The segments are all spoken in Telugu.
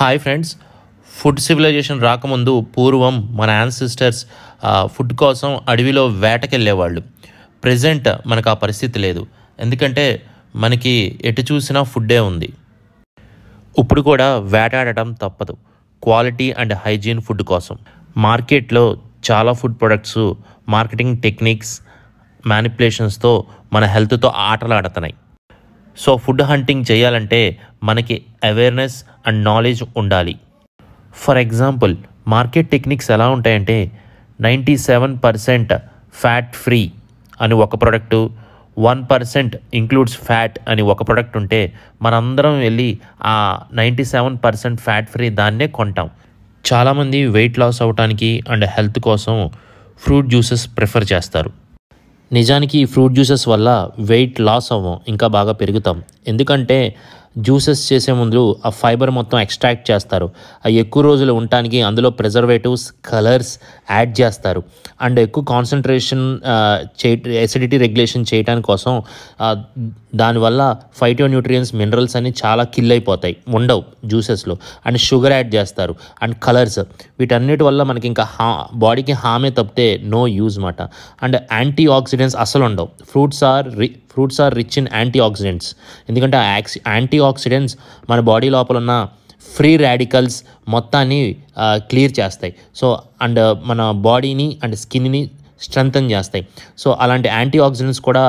హాయ్ ఫ్రెండ్స్ ఫుడ్ సివిలైజేషన్ రాకముందు పూర్వం మన యాన్సిస్టర్స్ ఫుడ్ కోసం అడవిలో వేటకెళ్ళేవాళ్ళు ప్రజెంట్ మనకు ఆ పరిస్థితి లేదు ఎందుకంటే మనకి ఎటు చూసినా ఫుడ్డే ఉంది ఇప్పుడు కూడా వేటాడటం తప్పదు క్వాలిటీ అండ్ హైజీన్ ఫుడ్ కోసం మార్కెట్లో చాలా ఫుడ్ ప్రొడక్ట్స్ మార్కెటింగ్ టెక్నిక్స్ మ్యానిపులేషన్స్తో మన హెల్త్తో ఆటలాడుతున్నాయి సో ఫుడ్ హంటింగ్ చేయాలంటే మనకి అవేర్నెస్ అండ్ నాలెడ్జ్ ఉండాలి ఫర్ ఎగ్జాంపుల్ మార్కెట్ టెక్నిక్స్ ఎలా ఉంటాయంటే ninety seven percent fat free అని ఒక product one percent includes fat అని ఒక ప్రోడక్ట్ ఉంటే మనందరం వెళ్ళి ఆ ninety seven percent fat free దాన్నే కొంటాం చాలామంది వెయిట్ లాస్ అవడానికి అండ్ హెల్త్ కోసం ఫ్రూట్ జ్యూసెస్ ప్రిఫర్ చేస్తారు నిజానికి ఈ ఫ్రూట్ జ్యూసెస్ వల్ల వెయిట్ లాస్ అవ్వం ఇంకా బాగా పెరుగుతాం ఎందుకంటే జ్యూసెస్ చేసే ముందు ఆ ఫైబర్ మొత్తం ఎక్స్ట్రాక్ట్ చేస్తారు అవి ఎక్కువ రోజులు ఉండటానికి అందులో ప్రిజర్వేటివ్స్ కలర్స్ యాడ్ చేస్తారు అండ్ ఎక్కువ కాన్సన్ట్రేషన్ చే ఎసిడిటీ రెగ్యులేషన్ చేయడానికి కోసం దానివల్ల ఫైటో న్యూట్రియన్స్ మినరల్స్ అన్ని చాలా కిల్ అయిపోతాయి ఉండవు జ్యూసెస్లో అండ్ షుగర్ యాడ్ చేస్తారు అండ్ కలర్స్ వీటన్నిటి వల్ల మనకి ఇంకా హా బాడీకి హామే తప్పితే నో యూజ్ మాట అండ్ యాంటీ ఆక్సిడెంట్స్ అసలు ఉండవు ఫ్రూట్స్ ఆర్ రి fruits are rich in antioxidants ఎందుకంటే ఆ యాక్సి యాంటీ ఆక్సిడెంట్స్ మన బాడీ లోపల ఉన్న ఫ్రీ రాడికల్స్ మొత్తాన్ని క్లియర్ చేస్తాయి సో అండ్ మన బాడీని అండ్ స్కిన్ని స్ట్రెంగ్తన్ చేస్తాయి సో అలాంటి యాంటీ ఆక్సిడెంట్స్ కూడా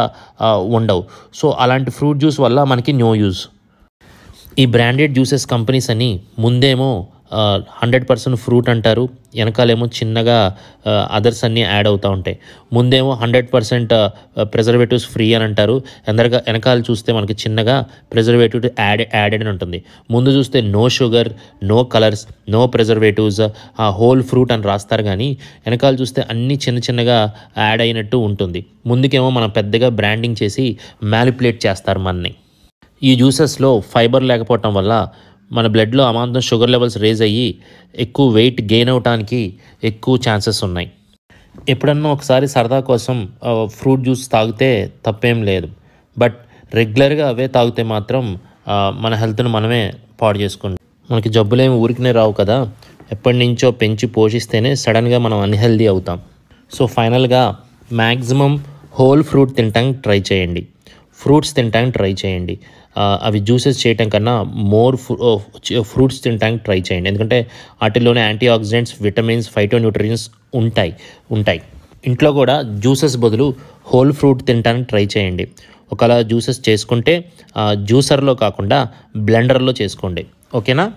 ఉండవు సో అలాంటి ఫ్రూట్ జ్యూస్ వల్ల మనకి నో యూజ్ ఈ బ్రాండెడ్ జ్యూసెస్ కంపెనీస్ అని ముందేమో హండ్రెడ్ పర్సెంట్ ఫ్రూట్ అంటారు వెనకాలేమో చిన్నగా అదర్స్ అన్నీ యాడ్ అవుతూ ఉంటాయి ముందేమో హండ్రెడ్ పర్సెంట్ ప్రిజర్వేటివ్స్ ఫ్రీ అని అంటారు ఎందరగా వెనకాల చూస్తే మనకి చిన్నగా ప్రిజర్వేటివ్ యాడ్ యాడెడ్ అని ఉంటుంది ముందు చూస్తే no sugar no colours no preservatives ఆ హోల్ ఫ్రూట్ అని రాస్తారు కానీ వెనకాల చూస్తే అన్నీ చిన్న చిన్నగా యాడ్ అయినట్టు ఉంటుంది ముందుకేమో మనం పెద్దగా బ్రాండింగ్ చేసి మ్యాలిపులేట్ చేస్తారు మనని ఈ జ్యూసెస్లో ఫైబర్ లేకపోవటం వల్ల మన బ్లడ్లో అమాంతం షుగర్ లెవెల్స్ రేజ్ అయ్యి ఎక్కువ వెయిట్ గెయిన్ అవడానికి ఎక్కువ ఛాన్సెస్ ఉన్నాయి ఎప్పుడన్నా ఒకసారి సరదా కోసం ఫ్రూట్ జ్యూస్ తాగితే తప్పేం లేదు బట్ రెగ్యులర్గా అవే తాగితే మాత్రం మన హెల్త్ను మనమే పాడు చేసుకుంటాం మనకి జబ్బులేమి ఊరికినే రావు కదా ఎప్పటి నుంచో పెంచి పోషిస్తేనే సడన్గా మనం అన్హెల్దీ అవుతాం సో ఫైనల్గా మ్యాక్సిమం హోల్ ఫ్రూట్ తినటానికి ట్రై చేయండి ఫ్రూట్స్ తింటానికి ట్రై చేయండి అవి జ్యూసెస్ చేయటం కన్నా మోర్ ఫ్రూట్స్ తినడానికి ట్రై చేయండి ఎందుకంటే వాటిల్లోనే antioxidants vitamins phytonutrients ఉంటాయి ఉంటాయి ఇంట్లో కూడా జ్యూసెస్ బదులు హోల్ ఫ్రూట్ తినటానికి ట్రై చేయండి ఒకవేళ జ్యూసెస్ చేసుకుంటే జ్యూసర్లో కాకుండా బ్లెండర్లో చేసుకోండి ఓకేనా